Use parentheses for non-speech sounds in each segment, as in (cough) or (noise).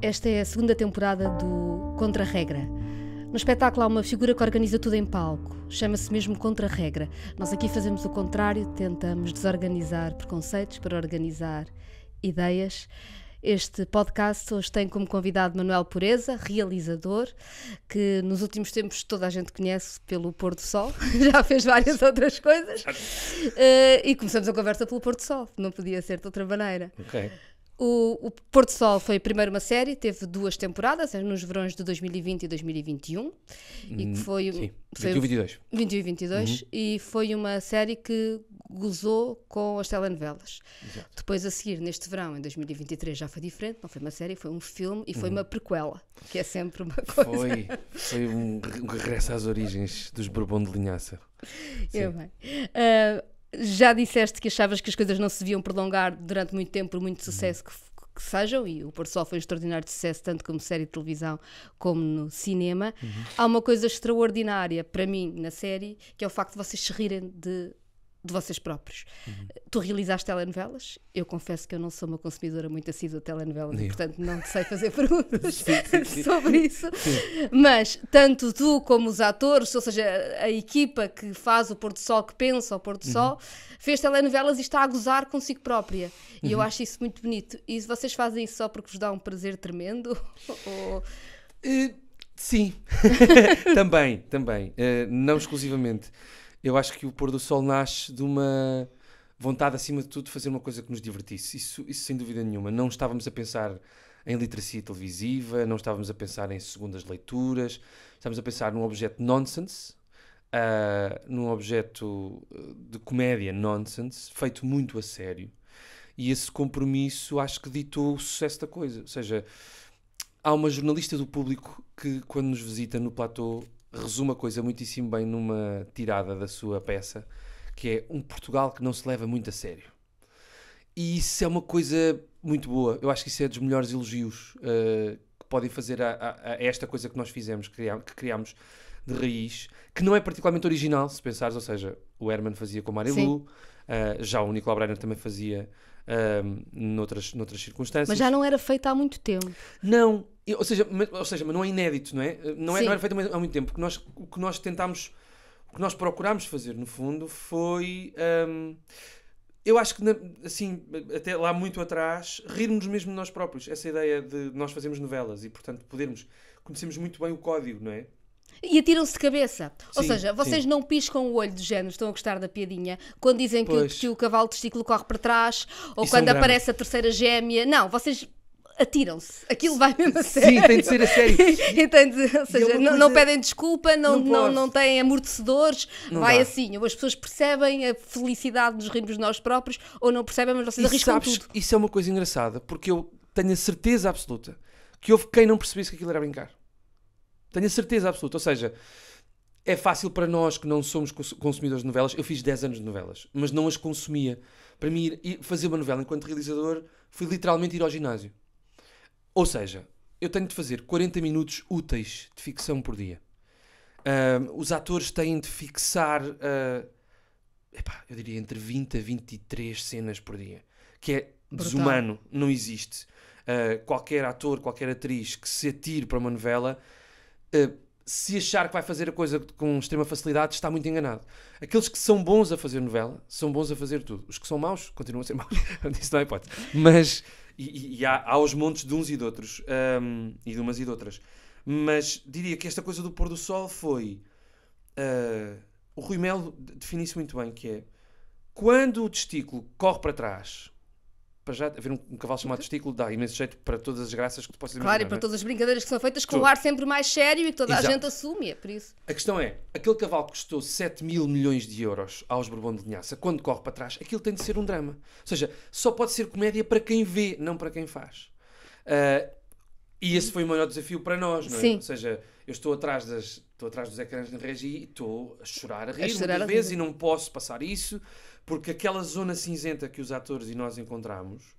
Esta é a segunda temporada do Contra-Regra. No espetáculo há uma figura que organiza tudo em palco. Chama-se mesmo Contra-Regra. Nós aqui fazemos o contrário, tentamos desorganizar preconceitos para organizar ideias. Este podcast hoje tem como convidado Manuel Pureza, realizador, que nos últimos tempos toda a gente conhece pelo Pôr do Sol, (laughs) já fez várias outras coisas. Uh, e começamos a conversa pelo Pôr do Sol, não podia ser de outra maneira. Okay. O, o Porto Sol foi primeiro uma série, teve duas temporadas, nos verões de 2020 e 2021. E hum, foi, Sim, foi 21 e 22. 21 e 22. Uhum. E foi uma série que gozou com as telenovelas. Exato. Depois, a seguir, neste verão, em 2023, já foi diferente. Não foi uma série, foi um filme e foi uhum. uma prequela, que é sempre uma coisa. Foi, foi um, um regresso às origens dos Bourbon de Linhaça. Sim. Eu bem. Uh, já disseste que achavas que as coisas não se deviam prolongar durante muito tempo, por muito uhum. sucesso que, que sejam, e o Porto Sol foi um extraordinário sucesso, tanto como série de televisão como no cinema. Uhum. Há uma coisa extraordinária para mim na série, que é o facto de vocês se rirem de de vocês próprios. Uhum. Tu realizaste telenovelas? Eu confesso que eu não sou uma consumidora muito assídua de telenovelas, e, portanto não sei fazer (laughs) perguntas sim, sim, sim. sobre isso. Mas tanto tu como os atores, ou seja, a equipa que faz o pôr do sol, que pensa o pôr do uhum. sol, fez telenovelas e está a gozar consigo própria. E eu uhum. acho isso muito bonito. E vocês fazem isso só porque vos dá um prazer tremendo? (laughs) ou... uh, sim, (laughs) também, também. Uh, não exclusivamente eu acho que o pôr do sol nasce de uma vontade, acima de tudo, de fazer uma coisa que nos divertisse. Isso, isso sem dúvida nenhuma. Não estávamos a pensar em literacia televisiva, não estávamos a pensar em segundas leituras, estávamos a pensar num objeto nonsense, uh, num objeto ah, de comédia nonsense, feito muito a sério. E esse compromisso acho que ditou o sucesso da coisa. Ou seja, há uma jornalista do público que, quando nos visita no platô, resume a coisa muitíssimo bem numa tirada da sua peça, que é um Portugal que não se leva muito a sério. E isso é uma coisa muito boa. Eu acho que isso é dos melhores elogios uh, que podem fazer a, a, a, esta coisa que nós fizemos, que criámos de raiz, que não é particularmente original, se pensares, ou seja, o Herman fazia com Marilu, uh, já o Nicolau Brenner também fazia eh, noutras, noutras circunstâncias. Mas já não era feita há muito tempo. Não, ou, seja, mas, ou seja, mas não é inédito, não é? Não, é, não era feito há muito tempo. O que nós, o que nós tentámos, o que nós procurámos fazer, no fundo, foi. Um, eu acho que, assim, até lá muito atrás, rirmos mesmo de nós próprios. Essa ideia de nós fazermos novelas e, portanto, podermos. Conhecemos muito bem o código, não é? E atiram-se de cabeça. Sim, Ou seja, vocês sim. não piscam o olho de género, estão a gostar da piadinha, quando dizem que o, que o, cavalo testículo corre para trás, ou Isso quando é um aparece a terceira gêmea. Não, vocês atiram-se. Aquilo vai mesmo a sério. Sim, tem de ser a sério. (laughs) entende, ou é seja, não, não, pedem desculpa, não, não, não, não têm amortecedores, não vai dá. assim. Ou as pessoas percebem a felicidade nos rimos de nós próprios ou não percebem, mas vocês e arriscam sabes, tudo. Isso é uma coisa engraçada, porque eu tenho a certeza absoluta que houve quem não percebesse que aquilo era brincar. Tenho a certeza absoluta. Ou seja, é fácil para nós que não somos consumidores de novelas. Eu fiz 10 anos de novelas, mas não as consumia. Para mim, fazer uma novela enquanto realizador foi literalmente ir ao ginásio. Ou seja, eu tenho de fazer 40 minutos úteis de ficção por dia. Uh, os atores têm de fixar, uh, epá, eu diria, entre 20 a 23 cenas por dia, que é Brutal. desumano, não existe. Uh, qualquer ator, qualquer atriz que se atire para uma novela, ah, se achar que vai fazer a coisa com extrema facilidade, está muito enganado. Aqueles que são bons a fazer novela, são bons a fazer tudo. Os que são maus, continuam a ser maus. (laughs) Isso não é hipótese. Mas e, e há, há os montes de uns e de outros. Um, e de umas e de outras. Mas diria que esta coisa do pôr do sol foi. Uh, o Rui Melo define isso muito bem: que é quando o testículo corre para trás para já haver um, um cavalo chamado uhum. testículo dá imenso jeito para todas as graças que tu possas imaginar. Claro, e para é? todas as brincadeiras que são feitas com Tudo. um ar sempre mais sério e que toda Exato. a gente assume, é por isso. A questão é, aquele cavalo que custou 7 mil milhões de euros aos Bourbon de Linhaça, quando corre para trás, aquilo tem de ser um drama. Ou seja, só pode ser comédia para quem vê, não para quem faz. Uh, e esse foi o maior desafio para nós, não é? Sim. Ou seja, eu estou atrás, das, estou atrás dos ecrãs de regi e estou a chorar a rir a muitas vezes e não posso passar isso. Porque aquela zona cinzenta que os atores e nós encontramos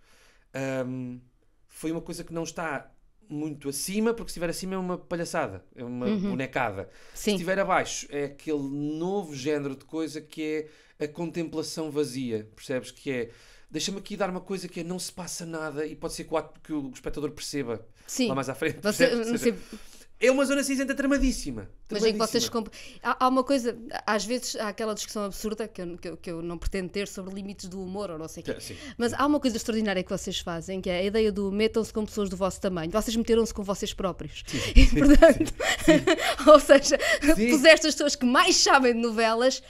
um, foi uma coisa que não está muito acima, porque se estiver acima é uma palhaçada, é uma uhum. bonecada. Sim. Se estiver abaixo, é aquele novo género de coisa que é a contemplação vazia, percebes? Que é deixa-me aqui dar uma coisa que é não se passa nada e pode ser que o, que o espectador perceba Sim. lá mais à frente. Você, é uma zona cinzenta tramadíssima. Mas em que vocês compram. Há, há, uma coisa, às vezes há aquela discussão absurda que eu, que eu, que eu não pretendo ter sobre limites do humor ou não sei o quê. Sim. Mas há uma coisa extraordinária que vocês fazem, que é a ideia do metam-se com pessoas do vosso tamanho. Vocês meteram-se com vocês próprios. Sim. E, portanto, sim. (laughs) ou seja, puseste as pessoas que mais sabem de novelas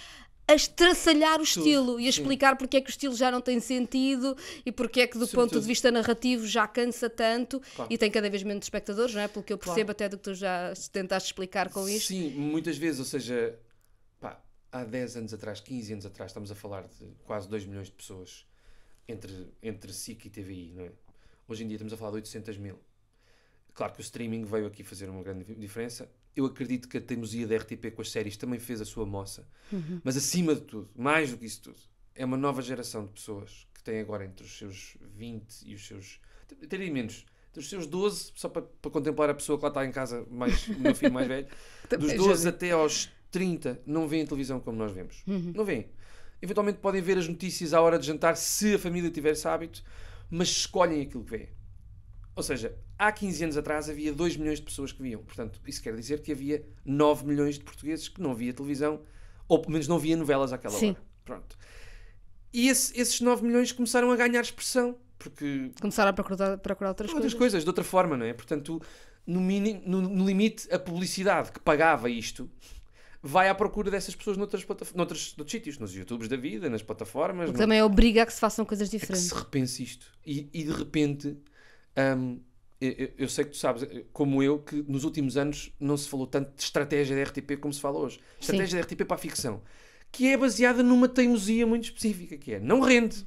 a estraçalhar o estilo e a explicar sim. porque é que o estilo já não tem sentido e porque é que do ponto de vista narrativo já cansa tanto claro. e tem cada vez menos espectadores, não é? Porque eu percebo claro. até do que tu já tentaste explicar com isto. Sim, muitas vezes, ou seja, pá, há 10 anos atrás, 15 anos atrás, estamos a falar de quase 2 milhões de pessoas entre, entre SIC e TVI, não é? Hoje em dia estamos a falar de 800 mil. Claro que o streaming veio aqui fazer uma grande diferença, eu acredito que a teimosia da RTP com as séries também fez a sua moça. Uhum. Mas acima de tudo, mais do que isso tudo, é uma nova geração de pessoas que tem agora entre os seus 20 e os seus. Teria menos. Dos seus 12, só para, para, contemplar a pessoa que lá está em casa, mais, o meu filho mais velho, (laughs) dos 12 até aos 30, não vêem televisão como nós vemos. Uhum. Não vêem. Eventualmente podem ver as notícias à hora de jantar, se a família tiver esse hábito, mas escolhem aquilo que vêem. Ou seja, há 15 anos atrás havia 2 milhões de pessoas que viam. Portanto, isso quer dizer que havia 9 milhões de portugueses que não via televisão, ou pelo menos não via novelas àquela Sim. hora. Pronto. E esse, esses 9 milhões começaram a ganhar expressão. Porque começaram a procurar, procurar outras, outras coisas. coisas. de outra forma, não é? Portanto, no, mínimo, no, no limite, a publicidade que pagava isto vai à procura dessas pessoas noutras, noutros, noutros sítios, nos YouTubes da vida, nas plataformas. No... Também obriga a que se façam coisas diferentes. É que se repense isto. E, e de repente um, eu, sei que tu sabes, eh, como eu, que nos últimos anos não se falou tanto de estratégia da RTP como se fala hoje. Estratégia Sim. da RTP para a ficção. Que é baseada numa teimosia muito específica, que é não rende.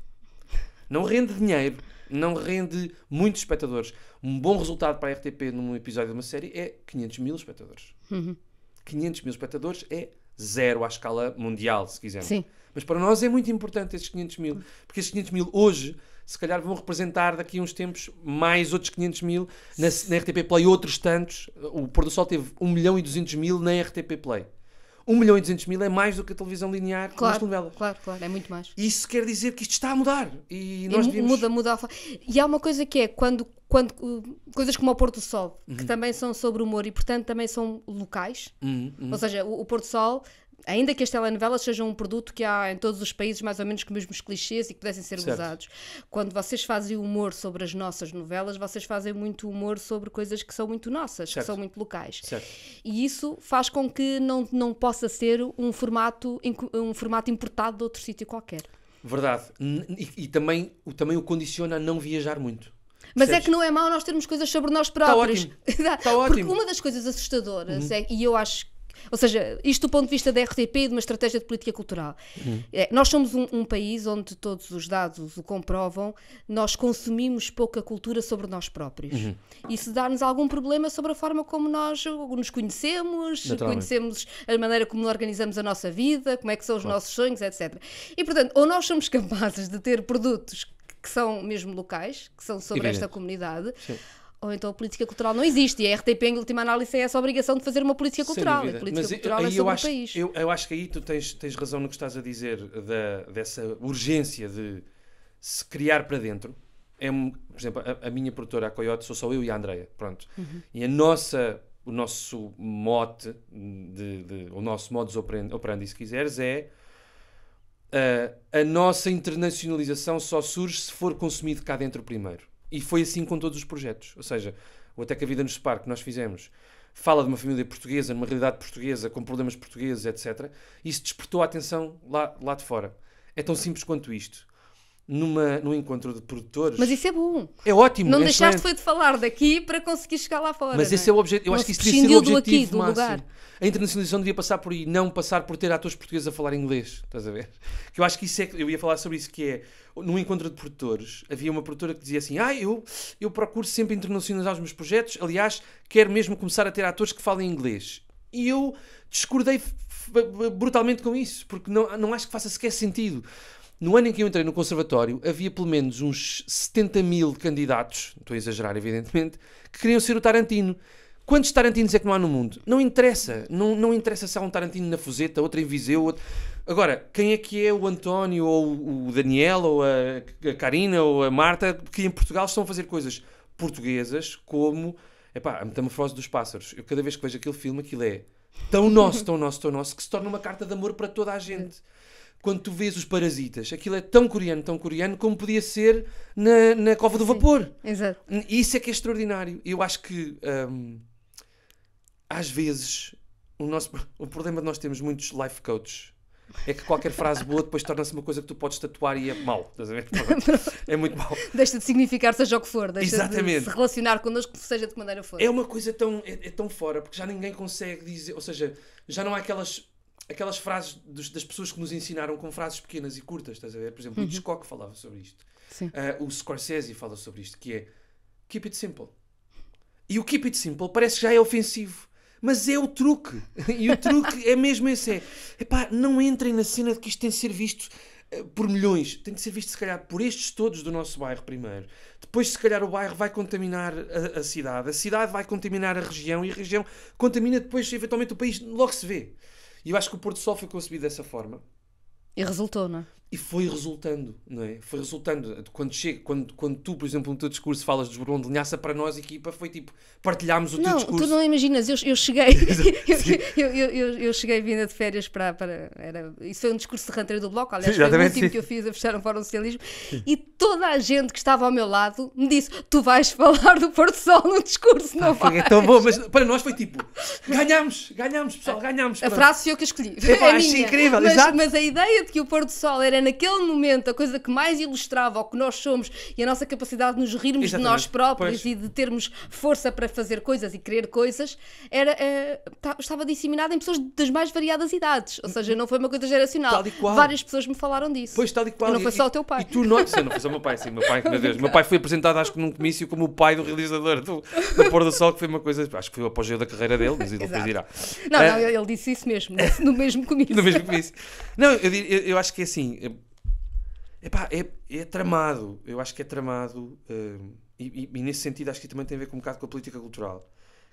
Não rende dinheiro, não rende muitos espectadores. Um bom resultado para a RTP num episódio de uma série é 500 mil espectadores. Uhum. 500 mil espectadores é zero à escala mundial, se quisermos. Sim. Mas para nós é muito importante esses 500 mil, hum. porque esses 500 mil hoje se calhar vão representar daqui a uns tempos mais outros 500 mil na, na RTP Play, outros tantos. O Pôr do Sol teve 1 milhão e 200 mil na RTP Play. 1 milhão e 200 mil é mais do que a televisão linear claro, nas novelas. Claro, claro, é muito mais. Isso quer dizer que isto está a mudar. E nós e devíamos... Muda, muda. E há uma coisa que é, quando, quando uh, coisas como o Porto Sol, uhum. que também são sobre humor e, portanto, também são locais, uhum, uhum. ou seja, o, o Porto Sol ainda que as telenovelas sejam um produto que há em todos os países mais ou menos com os mesmos clichês e que pudessem ser certo. usados, quando vocês fazem humor sobre as nossas novelas, vocês fazem muito humor sobre coisas que são muito nossas, certo. que são muito locais. Certo. E isso faz com que não, não possa ser um formato, um formato importado de outro sítio qualquer. Verdade. E, e também, o, também o condiciona a não viajar muito. Mas é Percebes? é que não é mau nós termos coisas sobre nós tá próprios. Está ótimo. (laughs) Tá ótimo. Porque uma das coisas assustadoras, uhum. é, e eu acho ou seja, isto do ponto de vista da RTP e de uma estratégia de política cultural. Uhum. É, nós somos um, um, país onde todos os dados o comprovam, nós consumimos pouca cultura sobre nós próprios. Uhum. Isso dá-nos algum problema sobre a forma como nós nos conhecemos, conhecemos a maneira como organizamos a nossa vida, como é que são os claro. nossos sonhos, etc. E, portanto, ou nós somos (laughs) capazes de ter produtos que são mesmo locais, que são sobre esta comunidade. Sim ou então a política cultural não existe. E a RTP, em última análise, é essa obrigação de fazer uma política cultural. A política Mas cultural é eu, eu é sobre acho, o país. Eu, eu, acho que aí tu tens, tens razão no que estás a dizer da, dessa urgência de se criar para dentro. É, por exemplo, a, a minha produtora, a Coyote, sou só eu e a Andrea, pronto. Uhum. E a nossa, o nosso mote, de, de, o nosso modus operandi, operandi se quiseres, é... Uh, a nossa internacionalização só surge se for consumido cá dentro primeiro. E foi assim com todos os projetos. Ou seja, o Até que a Vida nos Separe, que nós fizemos, fala de uma família portuguesa, numa realidade portuguesa, com problemas portugueses, etc. e Isso despertou a atenção lá, lá de fora. É tão simples quanto isto numa, num encontro de produtores. Mas isso é bom. É ótimo. Não é deixaste excelente. foi de falar daqui para conseguir chegar lá fora. Mas esse é? é, o objetivo. Eu não acho que isso devia ser o objetivo aqui, máximo. A internacionalização devia passar por aí, não passar por ter atores portugueses a falar inglês. Estás a ver? Que eu acho que isso é. Eu ia falar sobre isso, que é. Num encontro de produtores, havia uma produtora que dizia assim: Ah, eu, eu procuro sempre internacionalizar os meus projetos. Aliás, quero mesmo começar a ter atores que falem inglês. E eu discordei brutalmente com isso, porque não, não acho que faça sequer sentido. No ano em que eu entrei no Conservatório, havia pelo menos uns 70 mil candidatos, estou a exagerar, evidentemente, que queriam ser o Tarantino. Quantos Tarantinos é que não há no mundo? Não interessa. Não, não interessa se há um Tarantino na Fuseta, outro em Viseu. Outro... Agora, quem é que é o António, ou o Daniel, ou a, a Karina, ou a Marta, que em Portugal estão a fazer coisas portuguesas como epá, a metamorfose dos pássaros. Eu cada vez que vejo aquele filme, aquilo é tão nosso, tão nosso, tão nosso, que se torna uma carta de amor para toda a gente quando tu vês os parasitas, aquilo é tão coreano, tão coreano, como podia ser na, na cova do vapor. exato. Isso é que é extraordinário. Eu acho que um, às vezes o, nosso, o problema de nós temos muitos life coaches é que qualquer frase boa depois torna-se uma coisa que tu podes tatuar e é mau. Estás a ver? (laughs) É muito mau. Deixa de significar seja o que for, deixa Exatamente. de se relacionar connosco, seja de que maneira for. É uma coisa tão, é, é tão fora, porque já ninguém consegue dizer, ou seja, já não há aquelas aquelas frases dos, das pessoas que nos ensinaram com frases pequenas e curtas, estás a ver? Por exemplo, uhum. o Hitchcock falava sobre isto. Uh, o Scorsese fala sobre isto, que é keep it simple. E o keep it simple parece que já é ofensivo. Mas é o truque. (laughs) E o truque é mesmo esse. É, epá, não entrem na cena de que isto tem de ser visto ah, por milhões. Tem de ser visto, se calhar, por estes todos do nosso bairro primeiro. Depois, se calhar, o bairro vai contaminar a, a cidade. A cidade vai contaminar a região. E a região contamina depois, eventualmente, o país. Logo se vê. E eu acho que o Porto Sol foi concebido dessa forma. E resultou, não é? e foi resultando, não é? Foi resultando. Quando, chega, quando, quando tu, por exemplo, no teu discurso falas de Bourbon de Linhaça, para nós, equipa, foi tipo, partilhámos o não, teu discurso. Não, tu não imaginas, eu, eu cheguei, (laughs) (laughs) eu, eu, eu, eu, cheguei vinda de férias para, para era, isso foi um discurso de ranteiro do Bloco, aliás, sim, foi o último sim. que eu fiz a fechar um fórum socialismo, sim. e toda a gente que estava ao meu lado me disse, tu vais falar do Porto Sol no discurso, não ah, vais? É tão bom, mas para nós foi tipo, ganhámos, ganhámos, pessoal, ganhámos. A frase foi eu que escolhi. (laughs) É, pá, minha, incrível, mas, exato. mas a ideia de que o Porto Sol era naquele momento a coisa que mais ilustrava o que nós somos e a nossa capacidade de nos rirmos Exatamente. de nós próprios pois. e de termos força para fazer coisas e querer coisas, era, eh, estava disseminada em pessoas das mais variadas idades. Ou seja, não foi uma coisa geracional. Várias pessoas me falaram disso. Pois, tal e qual. E não foi e, só o teu pai. E tu não, sim, não foi só o meu pai, sim, meu pai, meu Deus. Meu pai foi apresentado, acho que num comício, como o pai do realizador do, do Pôr do Sol, que foi uma coisa, acho que foi o apogeu da carreira dele, mas ele depois Não, não, eh, ele disse isso mesmo, no mesmo comício. (laughs) No mesmo comício. Não, eu, eu, eu acho que é assim, Epá, é, é tramado. Eu acho que é tramado. Uh, e, e, nesse sentido acho que também tem a ver com um bocado com a política cultural.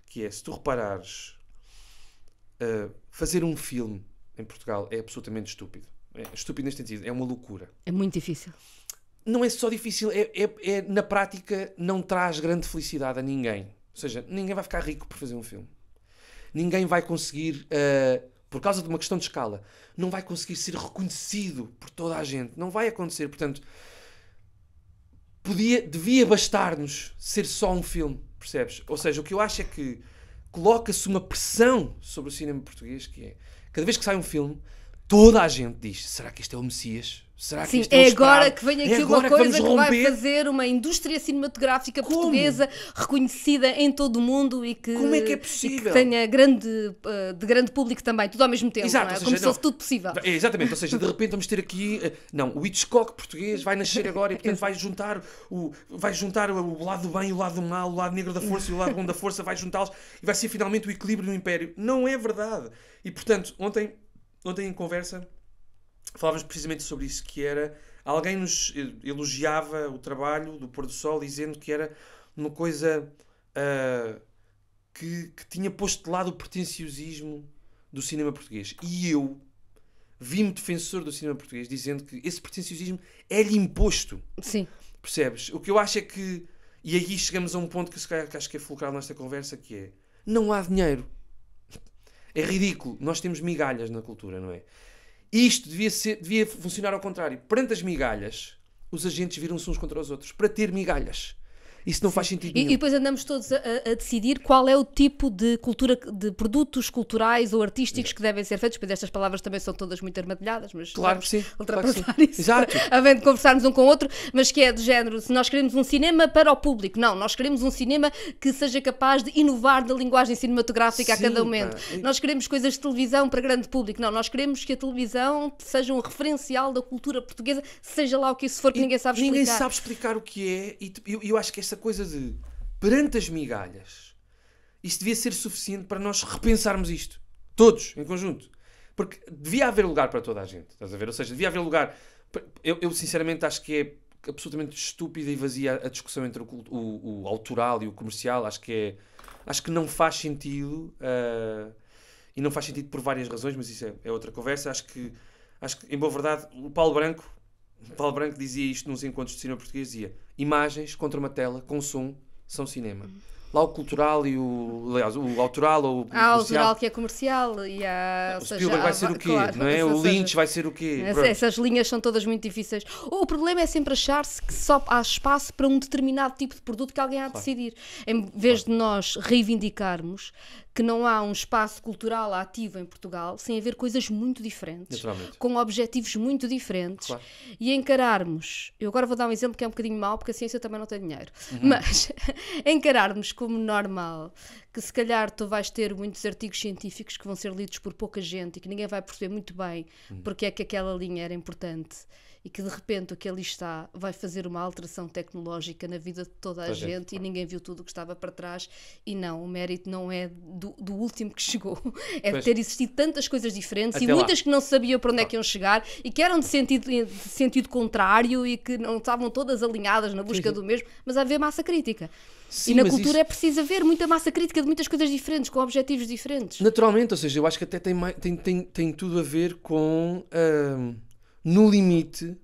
Que é, se tu reparares, uh, fazer um filme em Portugal é absolutamente estúpido. É estúpido neste sentido, é uma loucura. É muito difícil. Não é só difícil, é, é, é na prática não traz grande felicidade a ninguém. Ou seja, ninguém vai ficar rico por fazer um filme. Ninguém vai conseguir uh, por causa de uma questão de escala, não vai conseguir ser reconhecido por toda a gente. Não vai acontecer. Portanto, podia, devia bastar-nos ser só um filme, percebes? Ou seja, o que eu acho é que coloca-se uma pressão sobre o cinema português que é cada vez que sai um filme toda a gente diz: será que este é o Messias? Será que Sim, este é, é agora que vem é aqui é uma coisa que, que, vai fazer uma indústria cinematográfica Como? portuguesa reconhecida em todo o mundo e que, Como é que, é possível? que tenha grande, eh, de grande público também, tudo ao mesmo tempo, Exato, não é? Como se fosse tudo possível. É, exatamente, ou seja, de repente vamos ter aqui. Eh, não, o Hitchcock português vai nascer agora e, portanto, (laughs) vai juntar o, vai juntar o lado do bem, o lado do mal, o lado negro da força e o lado bom da força, vai juntá-los e vai ser finalmente o equilíbrio no Império. Não é verdade. E, portanto, ontem ontem em conversa falávamos precisamente sobre isso, que era alguém nos elogiava o trabalho do pôr do sol dizendo que era uma coisa uh, que, que, tinha posto de lado o pretenciosismo do cinema português. E eu vi-me defensor do cinema português dizendo que esse pretenciosismo é-lhe imposto. Sim. Percebes? O que eu acho é que. E aí chegamos a um ponto que, que acho que é fulcral nesta conversa, que é... Não há dinheiro. É ridículo. Nós temos migalhas na cultura, não é? Isto devia, ser, devia funcionar ao contrário. Perante as migalhas, os agentes viram-se uns contra os outros para ter migalhas. Isso não Sim. faz sentido nenhum. E, e depois andamos todos a, a, decidir qual é o tipo de cultura, de produtos culturais ou artísticos é. que devem ser feitos. Pois estas palavras também são todas muito armadilhadas, mas claro que sim, ultrapassar claro isso. Exato. (laughs) Havendo de conversarmos um com o outro, mas que é do género, se nós queremos um cinema para o público, não, nós queremos um cinema que seja capaz de inovar na linguagem cinematográfica sim, a cada momento. Pá. Nós queremos coisas de televisão para grande público, não, nós queremos que a televisão seja um referencial da cultura portuguesa, seja lá o que isso for, que e ninguém sabe explicar. Ninguém sabe explicar o que é, e eu, eu acho que essa coisa de perante as migalhas. Isso devia ser suficiente para nós repensarmos isto. Todos, em conjunto. Porque devia haver lugar para toda a gente. Estás a ver? Ou seja, devia haver lugar. Eu, eu sinceramente acho que é absolutamente estúpida e vazia a discussão entre o, o, o, autoral e o comercial. Acho que é. Acho que não faz sentido. Uh, e não faz sentido por várias razões, mas isso é, é outra conversa. Acho que, acho que, em boa verdade, o Paulo Branco Paulo Branco dizia isto nos encontros de cinema português, dizia imagens contra uma tela com som são cinema lá o cultural e o. Aliás, o autoral ou o. Há o autoral que é comercial e há. Ah, o Spielberg vai ser o quê? Claro, não é? O Lynch seja, vai ser o quê? Essas, essas linhas são todas muito difíceis. O problema é sempre achar-se que só há espaço para um determinado tipo de produto que alguém há de decidir. Em vez claro. de nós reivindicarmos que não há um espaço cultural ativo em Portugal sem haver coisas muito diferentes, com objetivos muito diferentes claro. e encararmos. Eu agora vou dar um exemplo que é um bocadinho mau porque a ciência também não tem dinheiro, uhum. mas (laughs) encararmos como normal, que se calhar tu vais ter muitos artigos científicos que vão ser lidos por pouca gente e que ninguém vai perceber muito bem uhum. porque é que aquela linha era importante e que de repente o que ali está vai fazer uma alteração tecnológica na vida de toda a, gente, e ninguém viu tudo o que estava para trás. E não, o mérito não é do, do último que (laughs) chegou, é pois. de ter existido tantas coisas diferentes Até e muitas que não sabiam para onde é que iam chegar e que eram de sentido, de sentido contrário e que não estavam todas alinhadas na busca sim, é. sim. do mesmo, mas havia massa crítica. Sim, e na cultura isso... é preciso haver muita massa crítica de muitas coisas diferentes, com objetivos diferentes. Naturalmente, ou seja, eu acho que até tem, tem, tem, tem tudo a ver com, uh, no limite,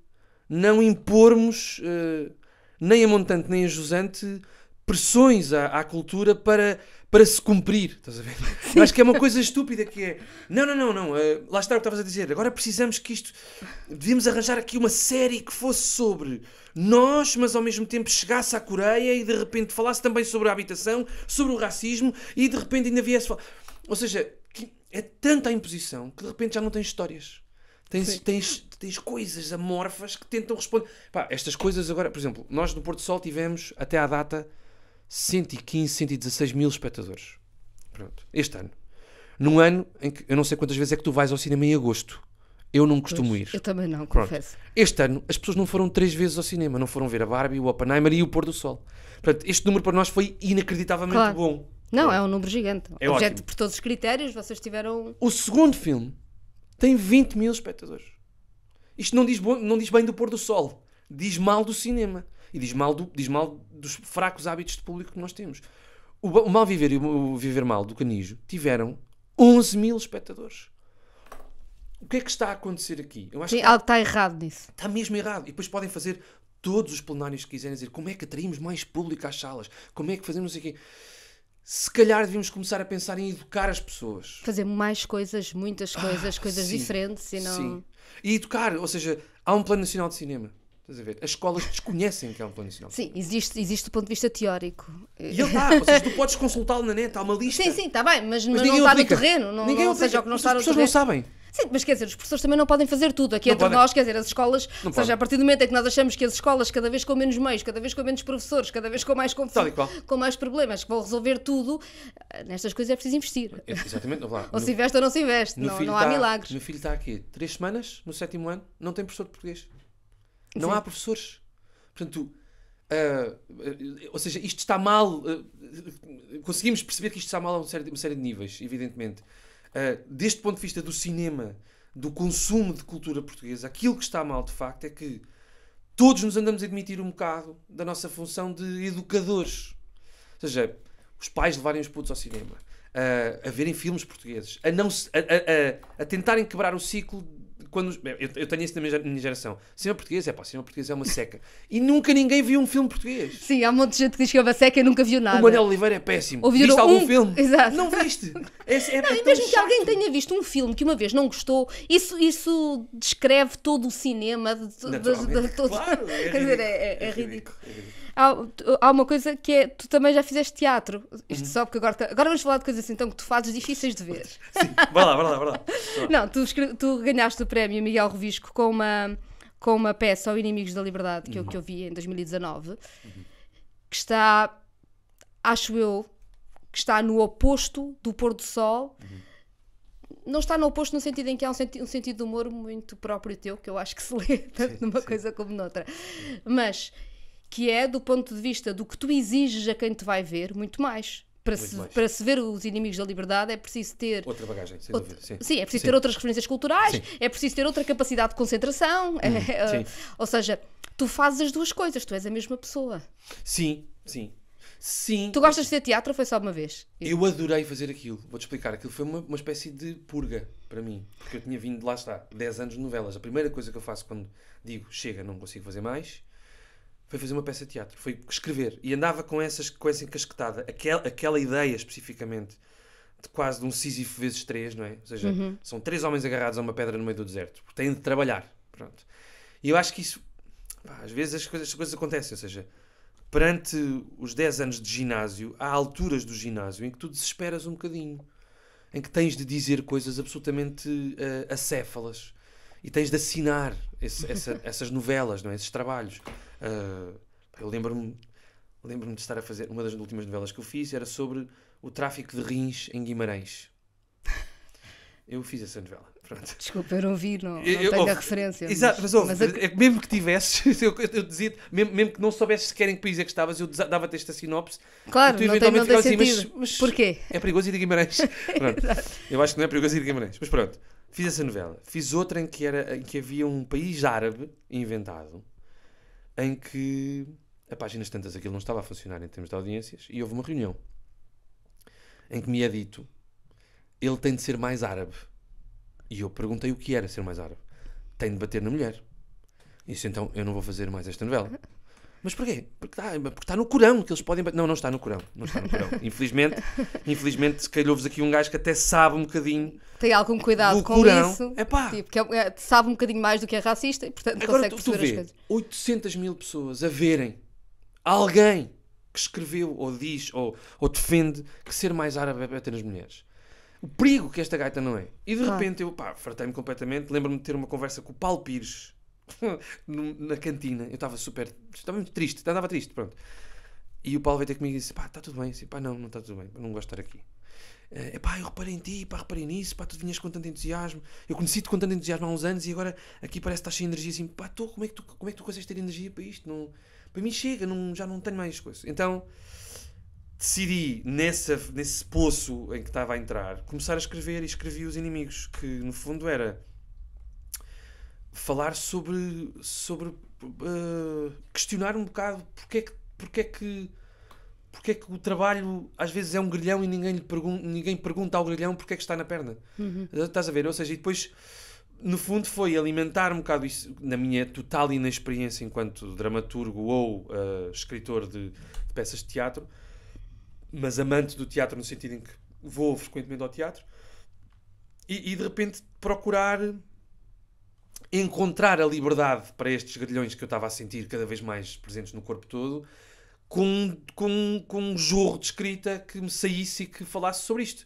não impormos, uh, nem a montante nem a jusante, pressões à, à cultura para, para se cumprir. Estás a ver? Sim. Acho que é uma coisa estúpida que é. Não, não, não, não. Uh, lá está o que estavas a dizer. Agora precisamos que isto. Devíamos arranjar aqui uma série que fosse sobre nós, mas ao mesmo tempo chegasse à Coreia e de repente falasse também sobre a habitação, sobre o racismo e de repente ainda viesse. Fal... Ou seja, é tanta a imposição que de repente já não tens histórias. Tens, tens, tens coisas amorfas que tentam responder. Pá, estas coisas agora, por exemplo, nós no Porto Sol tivemos até à data 115, 116 mil espectadores. Pronto. Este ano. Num ano em que eu não sei quantas vezes é que tu vais ao cinema em agosto. Eu não costumo pois, ir. Eu também não, Pronto. confesso. Este ano as pessoas não foram três vezes ao cinema, não foram ver a Barbie, o Oppenheimer e o Pôr do Sol. Portanto, este número para nós foi inacreditavelmente claro. bom. Não, é um número gigante. É Objeto ótimo. por todos os critérios, vocês tiveram. O segundo filme tem 20 mil espectadores. Isto não diz, bom, não diz bem do pôr do sol, diz mal do cinema. E diz mal, do, diz mal dos fracos hábitos de público que nós temos. O, o Mal Viver e o Viver Mal do Canijo tiveram 11 mil espectadores. O que é que está a acontecer aqui? Eu acho Sim, que algo está errado nisso. Está mesmo errado. E depois podem fazer todos os plenários que quiserem dizer como é que atraímos mais público às salas, como é que fazemos aqui Se calhar devíamos começar a pensar em educar as pessoas. Fazer mais coisas, muitas coisas, ah, coisas sim, diferentes e não. Sim. E educar, ou seja, há um Plano Nacional de Cinema. Estás a ver? As escolas desconhecem que é um plano nacional. Sim, existe, existe do ponto de vista teórico. E ele está, ou seja, tu podes consultá-lo na net, há uma lista. Sim, sim, está bem, mas, mas não está no terreno. Não, ninguém não, seja, o que não está as pessoas não sabem. Sim, mas quer dizer, os professores também não podem fazer tudo. Aqui não entre podem. nós, quer dizer, as escolas, não ou seja, podem. a partir do momento em que nós achamos que as escolas, cada vez com menos meios, cada vez com menos professores, cada vez com mais confusão, com mais problemas, que vão resolver tudo, eh, nestas coisas é preciso investir. É, exatamente, não, (laughs) Ou no, se investe ou não se investe, não, não há está, milagres. Meu filho está aqui três semanas, no sétimo ano, não tem professor de português. Não Sim. há professores. Portanto, uh, ou seja, isto está mal. Uh, conseguimos perceber que isto está mal a uma série de, uma série de níveis, evidentemente. Uh, deste ponto de vista do cinema, do consumo de cultura portuguesa, aquilo que está mal de facto é que todos nos andamos a admitir um bocado da nossa função de educadores. Ou seja, os pais levarem os putos ao cinema, a, a verem filmes portugueses, a, não se, a, a, a tentarem quebrar o ciclo quando. eu, eu, tenho isso na minha, geração geração. Cinema português é pá, cinema português é uma seca. E nunca ninguém viu um filme português. Sim, há um monte de gente que diz que é uma seca e nunca viu nada. O Manuel Oliveira é péssimo. Ou Viste algum um... filme? Exato. Não viste. (laughs) É, é, não, é e mesmo chato. que alguém tenha visto um filme que uma vez não gostou, isso, isso descreve todo o cinema. De, de, de, de todo... Claro, é, (laughs) Dizer, é, é, é, é ridículo. ridículo há, há uma coisa que é, tu também já fizeste teatro. Isto uhum. só porque agora, tá, agora vamos falar de coisas assim, então que tu fazes difíceis de ver. Sim, vai lá, vai lá, vai lá. (laughs) Não, tu, tu ganhaste o prémio Miguel Revisco com uma, com uma peça, O Inimigos da Liberdade, que, uhum. eu, que eu uhum. vi em 2019, uhum. que está, acho eu, que está no oposto do pôr do sol. Uhum não está no oposto no sentido em que há um, senti um, sentido de humor muito próprio teu, que eu acho que se lê tanto sim, (laughs) numa sim. coisa como noutra. Mas que é do ponto de vista do que tu exiges a quem te vai ver, muito mais. Para, se, para se ver os inimigos da liberdade é preciso ter. Outra bagagem, sem outra, dúvida. Sim, sim é preciso sim. ter outras referências culturais, sim. é preciso ter outra capacidade de concentração. Hum, é, eh, ou seja, tu fazes as duas coisas, tu és a mesma pessoa. Sim, sim. Sim. Tu gostas de fazer teatro ou foi só uma vez? Eu adorei fazer aquilo. Vou-te explicar. Aquilo foi uma, uma espécie de purga para mim. Porque eu tinha vindo, lá está, 10 anos de novelas. A primeira coisa que eu faço quando digo chega, não consigo fazer mais, foi fazer uma peça de teatro, foi escrever. E andava com, essas, com essa encasquetada, aquela ideia especificamente, de quase de um Sísifo vezes três, não é? Ou seja, uhum. são três homens agarrados a uma pedra no meio do deserto, porque têm de trabalhar. Pronto. E eu acho que isso, pá, às vezes as coisas, as coisas acontecem, ou seja, perante os dez anos de ginásio, há alturas do ginásio em que tu desesperas um bocadinho, em que tens de dizer coisas absolutamente uh, acéfalas e tens de assinar esse, essa, (laughs) essas novelas, não é? esses trabalhos. Uh, eu lembro-me lembro de estar a fazer uma das últimas novelas que eu fiz era sobre o tráfico de rins em Guimarães. Eu fiz essa novela. Pronto. Desculpa, eu não vi, não, não eu, tenho ouve, a referência. Exato, mas, mas, ouve, mas a... É mesmo que tivesses, (laughs) eu, eu dizia mesmo, mesmo, que não soubesses sequer em que país é que estavas, eu dava-te esta sinopse. Claro, e tu não tem, assim, mas, mas, Porquê? É perigoso ir de Guimarães. (laughs) eu acho que não é perigoso ir de Guimarães. Mas pronto, fiz essa novela. Fiz outra em que, era, em que havia um país árabe inventado em que, a páginas tantas, aquilo não estava a funcionar em termos de audiências, e houve uma reunião em que me é dito ele tem de ser mais árabe. E eu perguntei o que era ser mais árabe. Tem de bater na mulher. Isso então, eu não vou fazer mais esta novela. Mas porquê? Porque está, porque está no Corão que eles podem. Não, não está no Corão. Não está no Corão. (laughs) Infelizmente, infelizmente se calhar houve aqui um gajo que até sabe um bocadinho. Tem algum cuidado com Corão. isso. Epá. Tipo, que é, é, sabe um bocadinho mais do que é racista e, portanto, Agora, consegue tu, tu perceber vê, as coisas. 800 mil pessoas a verem alguém que escreveu ou diz ou, ou defende que ser mais árabe é apenas mulheres o perigo que esta gaita não é. E de repente eu, pá, fratei me completamente. Lembro-me de ter uma conversa com o Paulo Pires, na cantina. Eu estava super. Estava muito triste, estava triste, pronto. E o Paulo veio ter comigo e disse: pá, está tudo bem. disse, pá, não, não está tudo bem, não gosto de estar aqui. É eh, pá, eu reparei em ti, pá, reparei nisso, pá, tu vinhas com tanto entusiasmo. Eu conheci-te com tanto entusiasmo há uns anos e agora aqui parece que estás sem energia assim, pá, tu, como é que tu, como é que tu consegues ter energia para isto? Não, para mim chega, não, já não tenho mais coisa Então decidi, nessa, nesse poço em que estava a entrar, começar a escrever e escrevi Os Inimigos, que no fundo era falar sobre. sobre uh, questionar um bocado porque é que. Porque é que porque é que o trabalho às vezes é um grilhão e ninguém, lhe ninguém pergunta ao grilhão porque é que está na perna? Uhum. Eh, estás a ver? Ou seja, e depois, no fundo, foi alimentar um bocado isso, na minha total inexperiência enquanto dramaturgo ou uh, escritor de, de peças de teatro, mas amante do teatro no sentido em que vou frequentemente ao teatro, e, e de repente procurar encontrar a liberdade para estes grilhões que eu estava a sentir cada vez mais presentes no corpo todo, com, com, com um jorro de escrita que me saísse e que falasse sobre isto.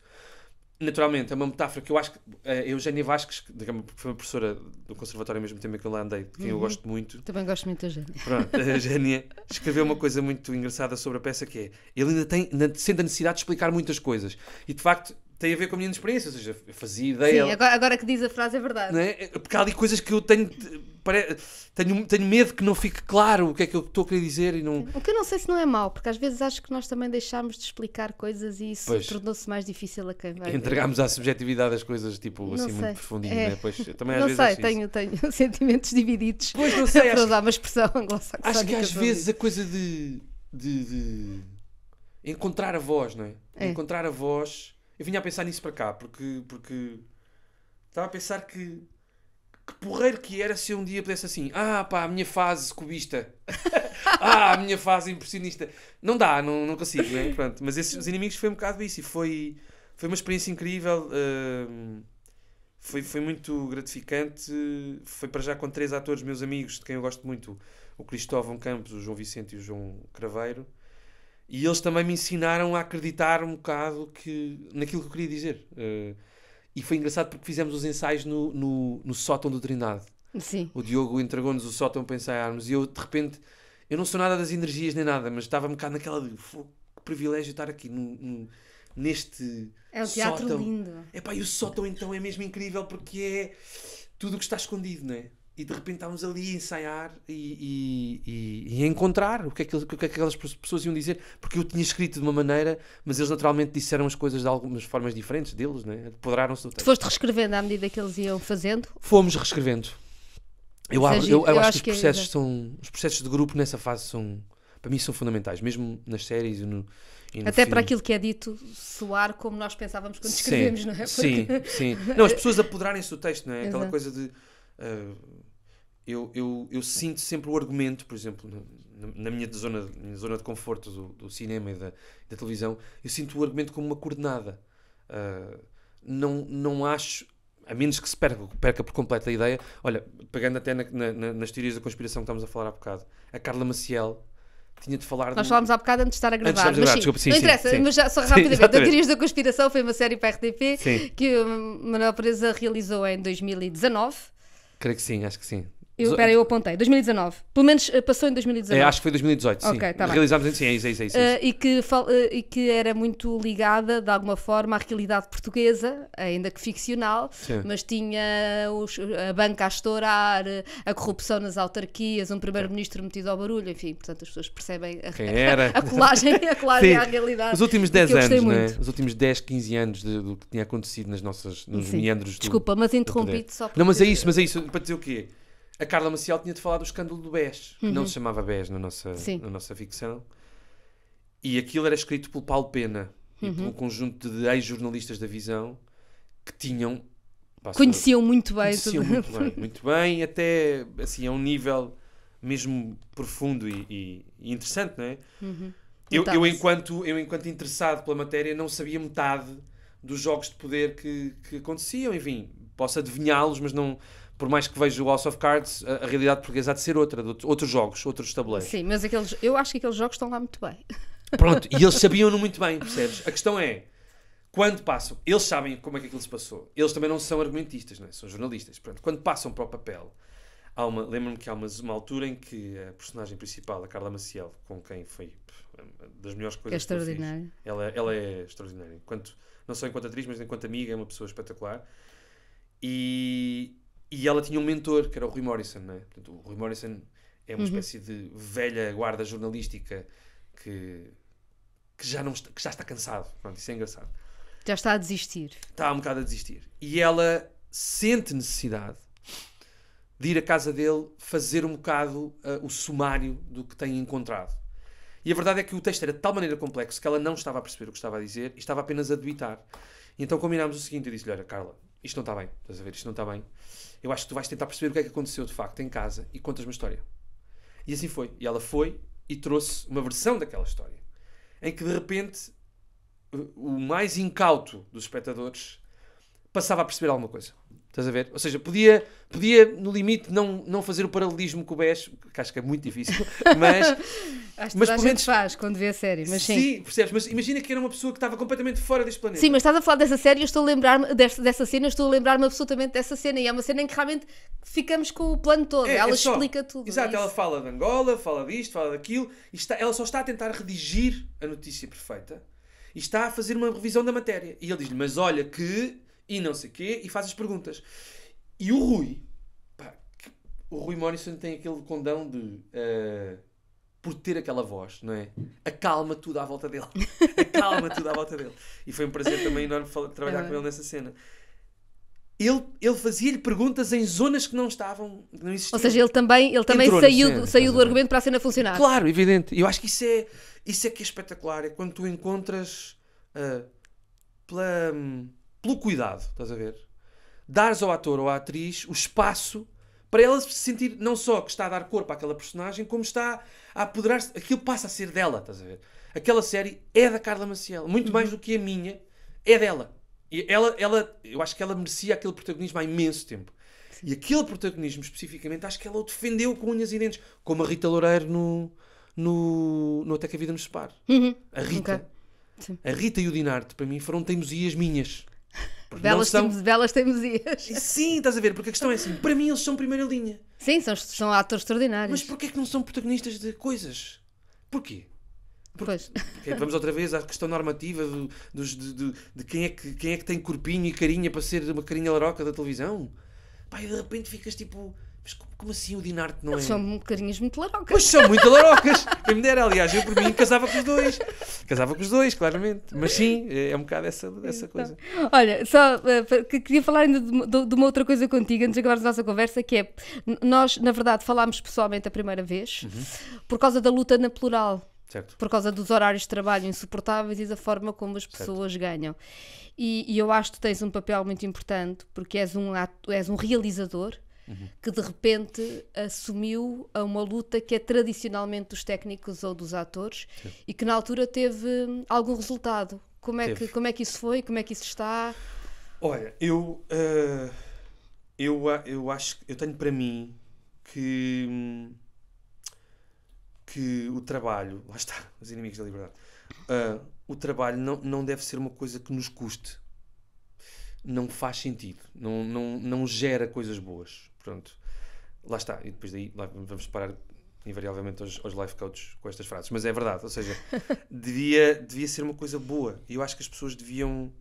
Naturalmente, é uma metáfora que eu acho que a eh, Eugénia Vasques, que foi uma professora do Conservatório ao mesmo tempo que eu lá andei, de quem uhum. eu gosto muito. Também gosto muito da Eugénia. Pronto, a Eugénia escreveu uma coisa muito engraçada sobre a peça que é ele ainda, tem, ainda sente a necessidade de explicar muitas coisas. E de facto, tem a ver com a minha experiência, ou seja, eu fazia ideia. Sim, agora, agora que diz a frase é verdade. É? Porque há ali coisas que eu tenho, tenho. Tenho medo que não fique claro o que é que eu estou a querer dizer e não. O que eu não sei se não é mau, porque às vezes acho que nós também deixámos de explicar coisas e isso tornou-se mais difícil a quem vai. Entregámos à subjetividade as coisas, tipo, não assim, sei. muito profundinho, é. né? Pois, também às não vezes sei, tenho, tenho (laughs) sentimentos divididos. Pois não sei. (laughs) para usar uma expressão anglo-saxónica. Acho que às vezes a coisa de, de, de. encontrar a voz, não é? é. Encontrar a voz eu vinha a pensar nisso para cá, porque, porque estava a pensar que que porreiro que era se eu um dia pudesse assim, ah pá, a minha fase cubista, (laughs) ah, a minha fase impressionista. Não dá, não, não consigo, né? Pronto, mas esses, os inimigos foi um bocado isso e foi, foi uma experiência incrível, uh, foi, foi muito gratificante. Foi para já com três atores, meus amigos, de quem eu gosto muito: o Cristóvão Campos, o João Vicente e o João Craveiro. E eles também me ensinaram a acreditar um bocado que, naquilo que eu queria dizer. Uh, e foi engraçado porque fizemos os ensaios no, no, no sótão do Trindade. Sim. O Diogo entregou-nos o sótão para ensaiarmos e eu, de repente, eu não sou nada das energias nem nada, mas estava um bocado naquela de que privilégio estar aqui no, no, neste. É um teatro sótão. lindo. É e o sótão então é mesmo incrível porque é tudo o que está escondido, não é? e de repente estávamos ali a ensaiar e, e, e, a encontrar o que, é que, o que, é que aquelas pessoas iam dizer, porque eu tinha escrito de uma maneira, mas eles naturalmente disseram as coisas de algumas formas diferentes deles, né? apoderaram-se do texto. Tu foste reescrevendo à medida que eles iam fazendo? Fomos reescrevendo. Eu, eu, eu, eu, acho, acho que os é processos, é... são, os processos de grupo nessa fase são, para mim, são fundamentais, mesmo nas séries e no. Até filme. para aquilo que é dito soar como nós pensávamos quando escrevemos, sim, não é? Porque... Sim, sim. Não, as pessoas (laughs) apoderarem-se do texto, não é? Aquela Exato. coisa de. Uh, eu, eu, eu sinto sempre o argumento, por exemplo, na, na minha zona, minha zona de conforto do, do cinema e da, da, televisão, eu sinto o argumento como uma coordenada. Uh, não, não acho a menos que se perca, perca, por completo a ideia. Olha, pegando até na, na, nas teorias da conspiração que estamos a falar há bocado, a Carla Maciel tinha de falar. Nós de... falámos há bocado antes de estar a gravar. Antes de gravar, mas, desculpa, sim, não interessa, sim, mas já só (laughs) rapidamente. Sim, teorias da conspiração foi uma série para a RTP que o Manuel Pereza realizou em 2019. Creio que sim, acho que sim. Eu, peraí, eu apontei. 2019. Pelo menos eh, passou em 2019. É, acho que foi 2018, sim. Okay, tá Realizámos em... Sim, é isso, é isso. É isso. Uh, e, que, uh, e que era muito ligada, de alguma forma, à realidade portuguesa, ainda que ficcional, sim. mas tinha os, a banca a estourar, a corrupção nas autarquias, um primeiro-ministro metido ao barulho, enfim, portanto as pessoas percebem a, Quem (laughs) era? a colagem, a colagem (laughs) à realidade. Os últimos 10 anos, né? Os últimos 10, 15 anos de, do que tinha acontecido nas nossas, nos sim. meandros Desculpa, do, mas interrompi-te só porque... Não, mas é isso, mas é isso. Para dizer o quê? A Carla Maciel tinha-te falado do escândalo do BES, uhum. que não uhum. se chamava BES na nossa, na nossa ficção. E aquilo era escrito pelo Paulo Pena uhum. e por um conjunto de ex-jornalistas da Visão que tinham. conheciam muito bem conheciam tudo. Muito bem, muito bem, até assim, a um nível mesmo profundo e, e, e interessante, não é? Uhum. Eu, eu, enquanto, eu, enquanto interessado pela matéria, não sabia metade dos jogos de poder que, que aconteciam. Enfim, posso adivinhá-los, mas não, por mais que veja o House of Cards, a, a realidade portuguesa há de ser outra, de outros jogos, outros tabuleiros. Sim, mas aqueles, eu acho que aqueles jogos estão lá muito bem. Pronto, e eles (laughs) sabiam-no muito bem, percebes? A questão é, quando passam, eles sabem como é que aquilo se passou. Eles também não são argumentistas, não é? são jornalistas. Pronto, quando passam para o papel, lembro-me que há uma, uma altura em que a personagem principal, a Carla Maciel, com quem foi das melhores coisas é extraordinária. que eu fiz, ela, ela é extraordinária. Enquanto, não só enquanto atriz, mas enquanto amiga, é uma pessoa espetacular. E, e ela tinha um mentor, que era o Rui Morrison, né? Portanto, o Rui Morrison é uma uhum. espécie de velha guarda jornalística que, que, já, não está, que já está cansado. Pronto, isso é engraçado. Já está a desistir. Está um bocado a desistir. E ela sente necessidade de ir à casa dele fazer um bocado uh, o sumário do que tem encontrado. E a verdade é que o texto era de tal maneira complexo que ela não estava a perceber o que estava a dizer e estava apenas a debitar. E então combinámos o seguinte: eu disse-lhe, olha, Carla, isto não está bem, estás a ver, isto não está bem eu acho que tu vais tentar perceber o que é que aconteceu de facto em casa e contas uma história. E assim foi. E ela foi e trouxe uma versão daquela história em que de repente o mais incauto dos espectadores passava a perceber alguma coisa. Estás a ver? Ou seja, podia, podia no limite, não, não fazer o paralelismo com o BES, que acho que é muito difícil, (laughs) mas. acho que mas, pelo menos faz quando vê a série, mas sim. Sim, percebes? Mas imagina que era uma pessoa que estava completamente fora deste planeta. Sim, mas estás a falar dessa série, eu estou a lembrar-me dessa, dessa cena, eu estou a lembrar-me absolutamente dessa cena, e é uma cena em que realmente ficamos com o plano todo, é, é ela é só, explica tudo. É Exato, é ela fala de Angola, fala disto, fala daquilo, e está, ela só está a tentar redigir a notícia perfeita e está a fazer uma revisão da matéria. E ele diz-lhe, mas olha que e não sei o quê, e faz as perguntas. E o Rui, pá, o Rui Morrison tem aquele condão de. Uh, por ter aquela voz, não é? Acalma tudo à volta dele. (laughs) Acalma tudo à volta dele. E foi um prazer também enorme trabalhar com ele nessa cena. Ele, ele fazia-lhe perguntas em zonas que não estavam, não existiam. Ou seja, ele também, ele também saiu, cena, saiu do argumento para a cena funcionar. Claro, evidente. Eu acho que isso é, isso é que é espetacular. É quando tu encontras uh, pela. Um, pelo cuidado, estás a ver? Dares ao ator ou à atriz o espaço para ela se sentir não só que está a dar corpo àquela personagem, como está a apoderar-se. Aquilo passa a ser dela, estás a ver? Aquela série é da Carla Maciel, muito uhum. mais do que a minha, é dela. E ela, ela, eu acho que ela merecia aquele protagonismo há imenso tempo. Sim. E aquele protagonismo especificamente, acho que ela o defendeu com unhas e dentes, como a Rita Loureiro no, no, no Até que a Vida nos Separe. Uhum. A Rita. Okay. A Rita e o Dinarte, para mim, foram teimosias minhas. Belas, são... temos, belas teimosias. (laughs) Sim, estás a ver? Porque a questão é assim: para mim eles são primeira linha. Sim, são, são atores extraordinários. Mas porquê é que não são protagonistas de coisas? Porquê? Pois. Porque (laughs) vamos outra vez à questão normativa do, dos, de, de, de, quem, é que, quem é que tem corpinho e carinha para ser uma carinha laroca da televisão. Pá, e de repente ficas tipo mas como, como assim o Dinarte não Eles é? São carinhas muito larocas. Mas são muito larocas. Quem me dera, aliás, eu por mim casava com os dois. Casava com os dois, claramente. Mas sim, é um bocado essa, essa então, coisa. Olha, só uh, queria falar ainda de, de, uma outra coisa contigo antes de acabarmos a nossa conversa, que é nós, na verdade, falámos pessoalmente a primeira vez uhum. por causa da luta na plural. Certo. Por causa dos horários de trabalho insuportáveis e da forma como as pessoas certo. ganham. E, e, eu acho que tens um papel muito importante porque és um, ato, és um realizador uhum. que de repente assumiu a uma luta que é tradicionalmente dos técnicos ou dos atores Sim. e que na altura teve algum resultado. Como é, teve. que, como é que isso foi? Como é que isso está? Olha, eu, uh, eu, eu acho eu tenho para mim que, que o trabalho, lá está, (laughs) os inimigos da liberdade, uh, o trabalho não, não deve ser uma coisa que nos custe não faz sentido, não, não, não gera coisas boas pronto, lá está. E depois daí vamos parar invariavelmente aos, aos life coaches com estas frases. Mas é verdade, ou seja, (laughs) devia, devia ser uma coisa boa. E eu acho que as pessoas deviam.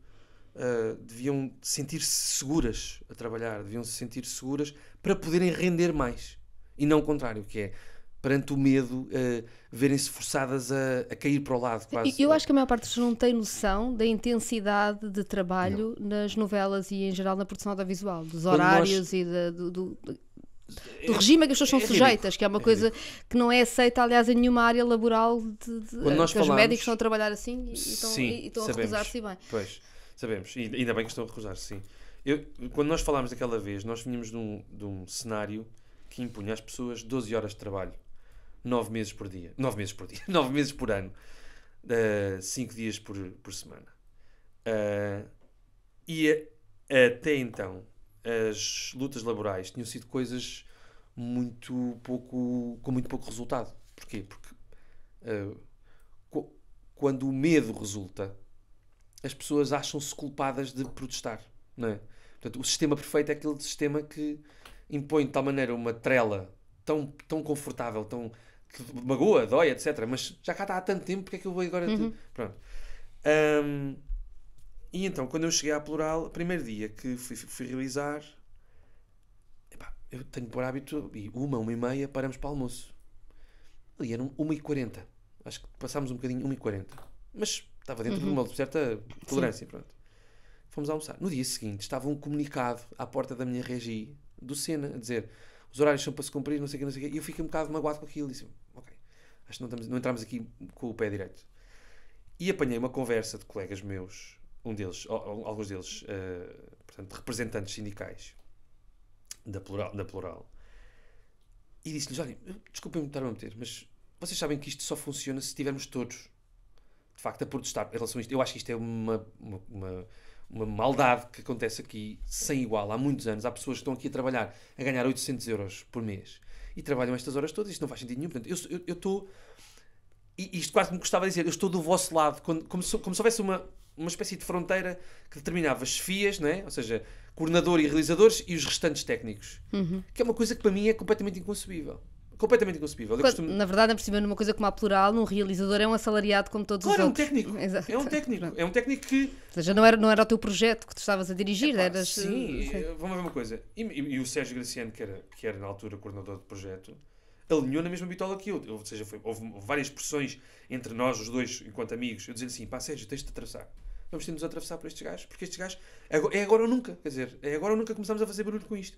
Uh, deviam sentir-se seguras a trabalhar, deviam se sentir seguras para poderem render mais e não o contrário, que é perante o medo, uh, verem-se forçadas a, a, cair para o lado quase. Eu acho que a maior parte pessoas não tem noção da intensidade de trabalho não. nas novelas e em geral na produção audiovisual, dos horários nós... e da, do, do, do, é regime a que as pessoas são é sujeitas, que é uma é coisa que não é aceita, aliás, em nenhuma área laboral de, de Quando nós que falamos, os médicos estão a trabalhar assim e, estão, sim, e estão a recusar-se bem. Pois, sabemos, e ainda bem que estão a recusar-se, sim. Eu, quando nós falámos daquela vez, nós vínhamos de um, de um cenário que impunha às pessoas 12 horas de trabalho nove meses por dia. nove meses por dia. (laughs) nove meses por ano. Uh, cinco dias por, por semana. Uh, e a, até então, as lutas laborais tinham sido coisas muito pouco com muito pouco resultado. Porquê? Porque uh, eh, co quando o medo resulta, as pessoas acham-se culpadas de protestar. Não é? Portanto, o sistema perfeito é aquele sistema que impõe de tal maneira uma trela tão, tão confortável, tão que magoa, dói, etc. Mas já cá está há tanto tempo, porque é que eu vou agora. Uhum. Pronto. Um, e então, quando eu cheguei à plural, primeiro dia que fui, fui realizar, epá, eu tenho por hábito, e uma, uma e meia, paramos para o almoço. Ali eram uma e quarenta. Acho que passámos um bocadinho, uma e quarenta. Mas estava dentro uhum. de uma certa tolerância, pronto. Fomos almoçar. No dia seguinte, estava um comunicado à porta da minha regi do Sena, a dizer os horários são para se cumprir, não sei o que, não sei o que. E eu fiquei um bocado magoado com aquilo. Disse, ok, acho que não, estamos, não entramos aqui com o pé direito. E apanhei uma conversa de colegas meus, um deles, alguns deles, uh, portanto, representantes sindicais da Plural, da plural e disse-lhes, olhem, desculpem-me estar a meter, mas vocês sabem que isto só funciona se estivermos todos, de facto, a protestar em relação a isto. Eu acho que isto é uma, uma, uma uma maldade que acontece aqui sem igual há muitos anos. Há pessoas que estão aqui a trabalhar, a ganhar 800 euros por mês e trabalham estas horas todas. Isto não faz sentido nenhum. Portanto, eu estou. Isto quase me gostava de dizer, eu estou do vosso lado, quando, como, se, como se houvesse uma, uma espécie de fronteira que determinava as FIAs, né ou seja, coordenador e realizadores, e os restantes técnicos. Uhum. Que é uma coisa que para mim é completamente inconcebível. Completamente inconcebível. Quando, costumo... Na verdade, por cima, numa coisa como a plural, num realizador é um assalariado como todos claro, os outros. Claro, é um técnico. (laughs) Exato. É um técnico. É um técnico que. Ou seja, não era, não era o teu projeto que tu estavas a dirigir, Epá, eras. Sim, eh, sim. Eh, vamos ver uma coisa. E, e, e, o Sérgio Graciano, que era, que era na altura coordenador do projeto, alinhou na mesma bitola que eu. Ou seja, foi, houve várias pressões entre nós, os dois, enquanto amigos, eu dizendo assim: pá, Sérgio, tens de te atravessar. Vamos ter de nos atravessar por estes gajos, porque estes gajos é agora ou nunca. Quer dizer, é agora ou nunca começamos a fazer barulho com isto.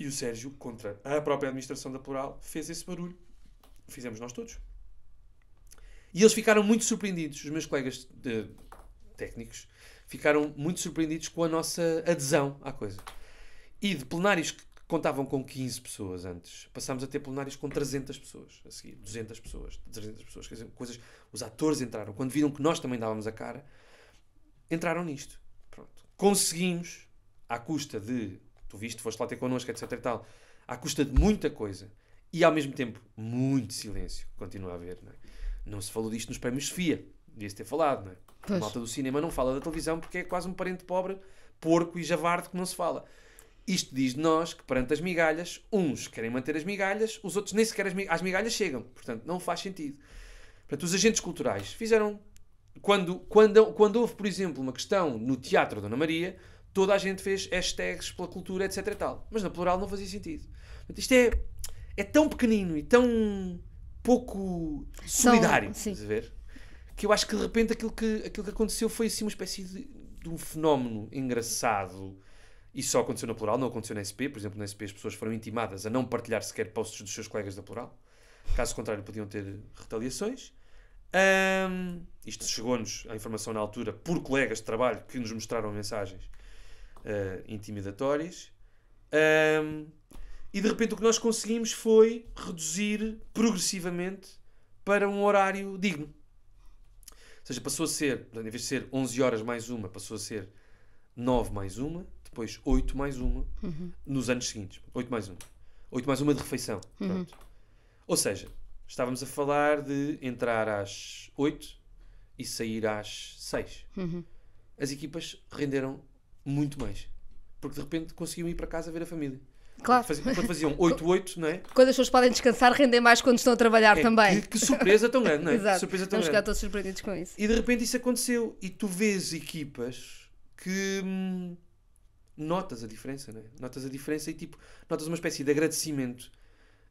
E o Sérgio, contra a própria administração da Plural, fez esse barulho. Fizemos nós todos. E eles ficaram muito surpreendidos, os meus colegas de, técnicos, ficaram muito surpreendidos com a nossa adesão à coisa. E de plenários que contavam com 15 pessoas antes, passámos a ter plenários com 300 pessoas, a seguir 200 pessoas, 300 pessoas, quer dizer, coisas, os atores entraram, quando viram que nós também dávamos a cara, entraram nisto. Pronto. Conseguimos, à custa de tu viste, foste lá ter connosco, etc e tal, à custa de muita coisa e ao mesmo tempo muito silêncio, continua a haver, não é? Não se falou disto nos prémios Sofia, devia-se ter falado, não é? Pois. A malta do cinema não fala da televisão porque é quase um parente pobre, porco e javarde que não se fala. Isto diz de nós que perante as migalhas, uns querem manter as migalhas, os outros nem sequer as migalhas, chegam. Portanto, não faz sentido. Portanto, os agentes culturais fizeram. Quando, quando, quando houve, por exemplo, uma questão no Teatro Dona Maria, toda a gente fez hashtags pela cultura, etc. tal. Mas na plural não fazia sentido. Portanto, isto é, é tão pequenino e tão pouco solidário, São, ver? Que eu acho que de repente aquilo que, aquilo que aconteceu foi assim uma espécie de, de um fenómeno engraçado. e só aconteceu na plural, não aconteceu na SP. Por exemplo, na SP as pessoas foram intimadas a não partilhar sequer posts dos seus colegas da plural. Caso contrário, podiam ter retaliações. Um, isto chegou-nos a informação na altura por colegas de trabalho que nos mostraram mensagens uh, intimidatórias. Um, e de repente o que nós conseguimos foi reduzir progressivamente para um horário digno. Ou seja, passou a ser, em vez de ser 11 horas mais uma, passou a ser 9 mais uma, depois 8 mais uma, uhum. nos anos seguintes. 8 mais uma. 8 mais uma de refeição. Uhum. Ou seja, estávamos a falar de entrar às 8 e sair às 6. Uhum. As equipas renderam muito mais. Porque de repente conseguiam ir para casa ver a família. Claro. Quando faziam 8-8, não é? Quando as pessoas podem descansar, rendem mais quando estão a trabalhar é, também. Que, que, surpresa tão grande, não é? (laughs) Exato. surpresa tão Vamos grande. ficar todos surpreendidos com isso. E de repente isso aconteceu. E tu vês equipas que hum, notas a diferença, não é? Notas a diferença e tipo, notas uma espécie de agradecimento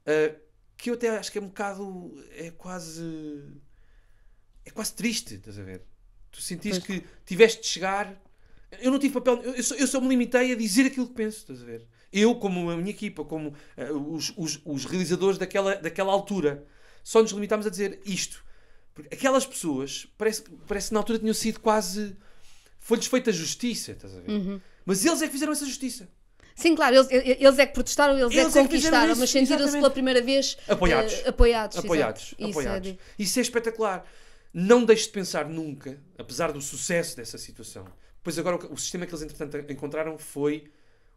uh, que eu até acho que é um bocado. é quase. é quase triste, estás a ver? Tu sentiste pois. que tiveste de chegar eu não tive papel, eu só, eu só me limitei a dizer aquilo que penso, estás a ver? Eu, como a minha equipa, como uh, os, os, os, realizadores daquela, daquela altura, só nos limitámos a dizer isto. Porque aquelas pessoas, parece, parece que na altura tinham sido quase. Foi-lhes feita justiça, estás a ver? Uhum. Mas eles é que fizeram essa justiça. Sim, claro, eles, eles é que protestaram, eles, é eles é que conquistaram, isso, mas sentiram-se pela primeira vez apoiados. Uh, eh, apoiados, apoiados, isso, é apoiados. É de... isso é espetacular. Não deixes de pensar nunca, apesar do sucesso dessa situação, Pois agora o, sistema que eles entretanto encontraram foi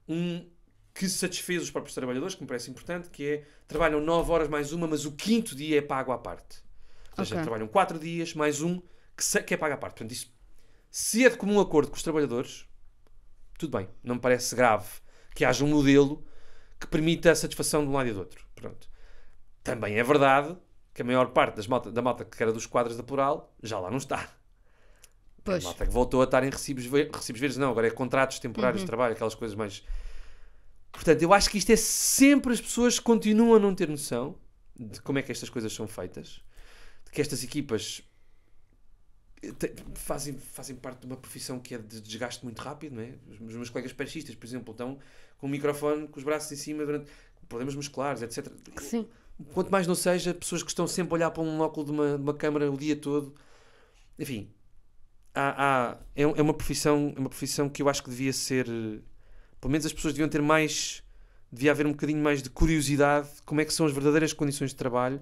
um que satisfez os próprios trabalhadores, que me parece importante, que é trabalham 9 horas mais uma, mas o quinto dia é pago à parte. Ou seja, okay. trabalham 4 dias mais um que, que é pago à parte. Portanto, isso, se é de comum acordo com os trabalhadores, tudo bem, não me parece grave que haja um modelo que permita a satisfação de um lado e do outro. Pronto. Também é verdade que a maior parte das malta, da malta que era dos quadros da plural já lá não está. Pois. que voltou a estar em recibos, recibos verdes, não, agora é contratos temporários uhum. de trabalho, aquelas coisas mais. Portanto, eu acho que isto é sempre as pessoas continuam a não ter noção de como é que estas coisas são feitas, de que estas equipas fazem, fazem parte de uma profissão que é de desgaste muito rápido, não é? Os meus colegas perchistas, por exemplo, estão com o microfone, com os braços em cima, durante problemas musculares, etc. Sim. Quanto mais não seja, pessoas que estão sempre a olhar para um óculo de uma, de uma câmara o dia todo. Enfim, há, há, é, é, uma profissão, é uma profissão que eu acho que devia ser. Pelo menos as pessoas deviam ter mais. Devia haver um bocadinho mais de curiosidade de como é que são as verdadeiras condições de trabalho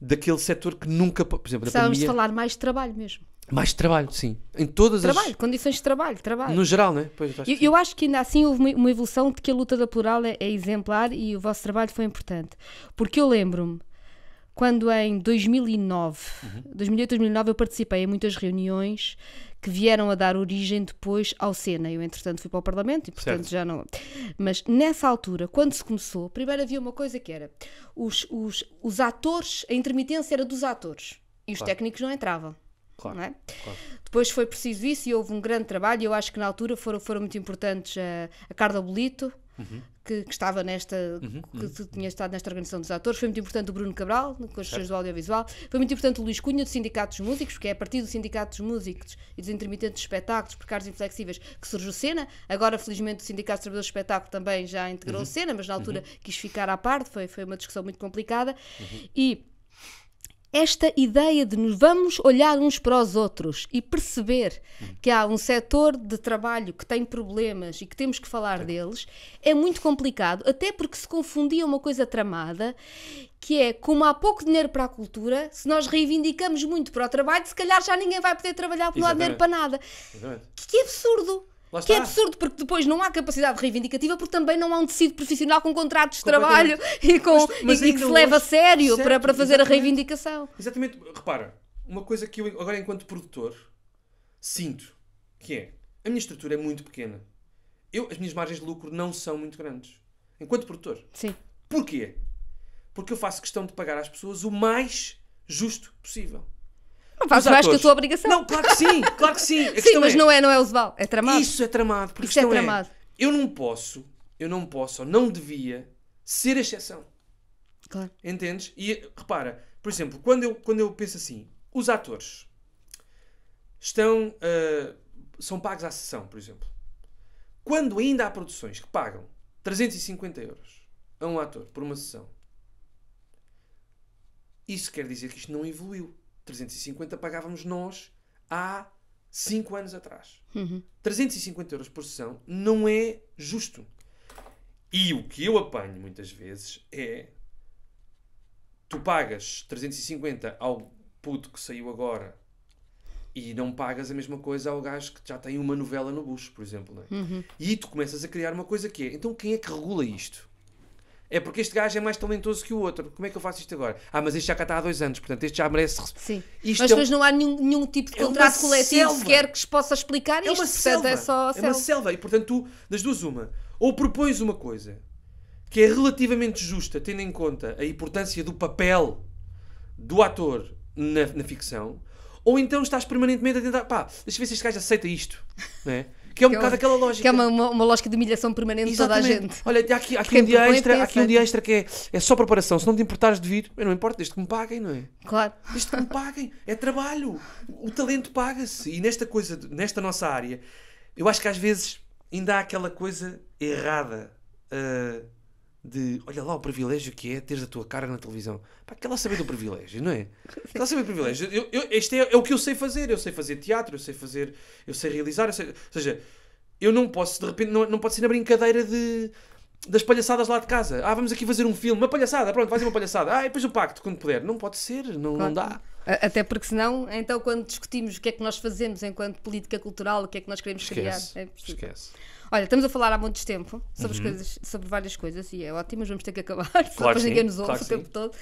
daquele setor que nunca. Por exemplo, Precisávamos pandemia, falar mais de trabalho mesmo. Mais de trabalho, sim. Em todas trabalho, as. condições de trabalho, trabalho. No geral, né? Pois, eu, eu, acho que ainda assim houve uma evolução de que a luta da plural é, é exemplar e o vosso trabalho foi importante. Porque eu lembro-me quando em 2009, uhum. 2008, 2009, eu participei em muitas reuniões que vieram a dar origem depois ao Sena. Eu, entretanto, fui para o Parlamento e, portanto, certo. já não. Mas nessa altura, quando se começou, primeiro havia uma coisa que era os, os, os atores, a intermitência era dos atores e os claro. técnicos não entravam. Claro, não é? claro. Depois foi preciso isso e houve um grande trabalho. Eu acho que na altura foram, foram muito importantes a, a Carla Bolito, uhum. que, que, estava nesta, uhum. que, que uhum. tinha estado nesta organização dos atores. Foi muito importante o Bruno Cabral, com as questões do audiovisual. Foi muito importante o Luís Cunha, do Sindicato dos Músicos, que é a partir do Sindicato dos Músicos e dos Intermitentes de Espetáculos, Precários e Flexíveis, que o cena. Agora, felizmente, o Sindicato dos Trabalhadores de Espetáculo também já integrou uhum. cena, mas na altura uhum. quis ficar à parte. Foi, foi uma discussão muito complicada. Uhum. E esta ideia de nos vamos olhar uns para os outros e perceber que há um setor de trabalho que tem problemas e que temos que falar deles é muito complicado, até porque se confundia uma coisa tramada que é como há pouco dinheiro para a cultura, se nós reivindicamos muito para o trabalho, se calhar já ninguém vai poder trabalhar porque não há dinheiro para nada. Exatamente. Que absurdo! Que é absurdo, porque depois não há capacidade reivindicativa, porque também não há um tecido profissional com contratos de trabalho (laughs) e, com, mas, mas e, e que se leva a sério certo, para, para fazer a reivindicação. Exatamente, repara, uma coisa que eu agora, enquanto produtor, sinto que é a minha estrutura é muito pequena. Eu, as minhas margens de lucro não são muito grandes. Enquanto produtor. Sim. Porquê? Porque eu faço questão de pagar às pessoas o mais justo possível. Não fazes mais que a tua obrigação. Não, claro que sim, claro que sim. (laughs) A sim, mas é, não é, não é usual, é tramado. Isso é tramado, porque isso é, é tramado. É, eu não posso, eu não posso, ou não devia ser a exceção. Claro. Entendes? E repara, por exemplo, quando eu, quando eu penso assim, os atores estão uh, são pagos à sessão, por exemplo. Quando ainda há produções que pagam 350 euros a um ator por uma sessão, isso quer dizer que isto não evoluiu. 350 pagávamos nós há 5 anos atrás. Uhum. 350 euros por sessão não é justo. E o que eu apanho muitas vezes é tu pagas 350 ao puto que saiu agora e não pagas a mesma coisa ao gajo que já tem uma novela no bucho, por exemplo. É? Uhum. E tu começas a criar uma coisa que é então quem é que regula isto? é porque este gajo é mais talentoso que o outro. Como é que eu faço isto agora? Ah, mas este já cá está há dois anos, portanto este já merece. Sim. Isto mas é depois um... não há nenhum, nenhum tipo de é contrato coletivo selva. sequer que se possa explicar é isto. Uma é selva. É, só é uma selva. E portanto tu, das duas, uma, ou propões uma coisa que é relativamente justa, tendo em conta a importância do papel do ator na, na ficção, ou então estás permanentemente a tentar, pá, deixa ver se este gajo aceita isto, (laughs) não é? Que é um é bocado aquela lógica. Que é uma, uma, uma lógica de humilhação permanente de toda a gente. Olha, há aqui, há aqui um dia extra, aqui um dia extra que é, é só preparação. Se não te importares de vir, eu não importa, desde que me paguem, não é? Claro. Desde que me paguem. É trabalho. O talento paga-se. E nesta coisa, nesta nossa área, eu acho que às vezes ainda há aquela coisa errada. Uh, de olha lá o privilégio que é teres a tua cara na televisão. Pá, quer lá saber do privilégio, não é? Quer lá saber do privilégio. Eu, eu, este é, é, o que eu sei fazer. Eu sei fazer teatro, eu sei fazer, eu sei realizar. Eu sei, ou seja, eu não posso, de repente, não, não pode ser na brincadeira de. Das palhaçadas lá de casa. Ah, vamos aqui fazer um filme. Uma palhaçada, pronto, faz uma palhaçada. Ah, e depois o pacto, quando puder. Não pode ser, não, claro. não dá. Até porque senão, então quando discutimos o que é que nós fazemos enquanto política cultural, o que é que nós queremos esquece, criar, é Esquece. Olha, estamos a falar há muito tempo sobre, uhum. coisas, sobre várias coisas e é ótimo, mas vamos ter que acabar, (laughs) claro depois sim, ninguém nos ouve claro o tempo sim. todo.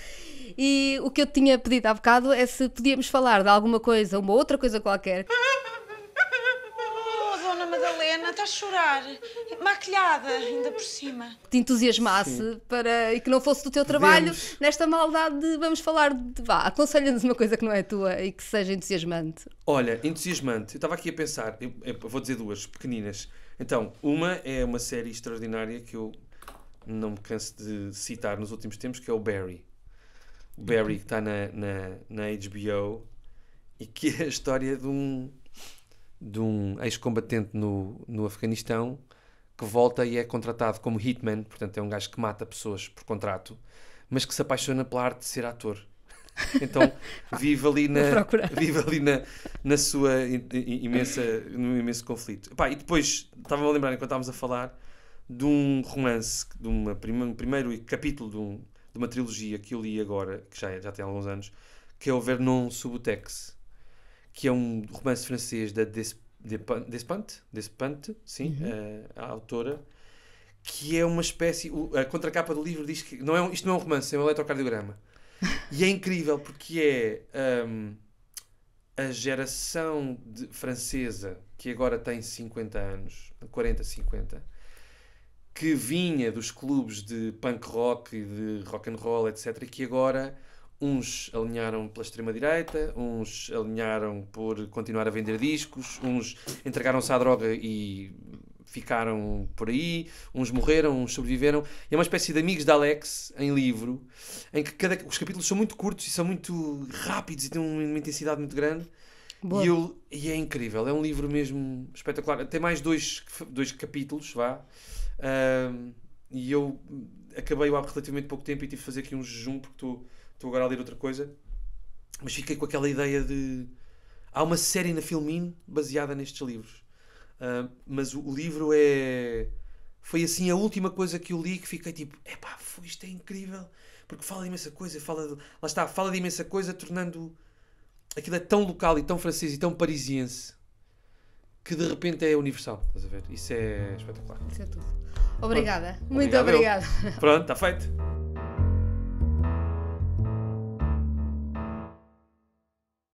E o que eu tinha pedido há bocado é se podíamos falar de alguma coisa, uma outra coisa qualquer. Ana, a chorar. Maquilhada, ainda por cima. Que te entusiasmasse para, e que não fosse do teu trabalho Podemos. nesta maldade de vamos falar de. Vá, aconselha-nos uma coisa que não é tua e que seja entusiasmante. Olha, entusiasmante. Eu estava aqui a pensar, eu, eu vou dizer duas pequeninas. Então, uma é uma série extraordinária que eu não me canso de citar nos últimos tempos, que é o Barry. O Barry que está na, na, na HBO e que é a história de um de um ex-combatente no, no Afeganistão que volta e é contratado como hitman, portanto é um gajo que mata pessoas por contrato, mas que se apaixona pela arte de ser ator. (laughs) Então vive ali na, vive ali na, na sua imensa, num imenso conflito. e depois estava a lembrar, enquanto estávamos a falar, de um romance, de uma prima, um primeiro capítulo de, um, de uma trilogia que eu li agora, que já, é, já tem alguns anos, que é o Vernon Subutex que é um romance francês da Despante, Despente sim, uhum. a, eh, a, autora, que é uma espécie. A contracapa do livro diz que não é um, isto não é um romance, é um eletrocardiograma. (laughs) e é incrível porque é um, a geração de, francesa que agora tem 50 anos, 40, 50, que vinha dos clubes de punk rock e de rock and roll, etc., e que agora uns alinharam pela extrema-direita, uns alinharam por continuar a vender discos, uns entregaram-se à droga e ficaram por aí, uns morreram, uns sobreviveram. é uma espécie de amigos da Alex em livro, em que cada, os capítulos são muito curtos e são muito rápidos e têm uma intensidade muito grande. E, eu, e, é incrível, é um livro mesmo espetacular. Tem mais dois, dois capítulos, vá. Uh, e eu acabei-o há relativamente pouco tempo e tive de fazer aqui um jejum porque estou. Tô estou agora a ler outra coisa, mas fiquei com aquela ideia de. Há uma série na Filmin baseada nestes livros. Uh, mas o, o, livro é. Foi assim a última coisa que eu li que fiquei tipo: epá, isto é incrível! Porque fala de imensa coisa, fala de, lá está, fala de imensa coisa, tornando. Aquilo é tão local e tão francês e tão parisiense que de repente é universal. Estás a ver? Isso é espetacular. Isso é tudo. Obrigada. Pronto. Muito obrigada. obrigada. Pronto, está feito.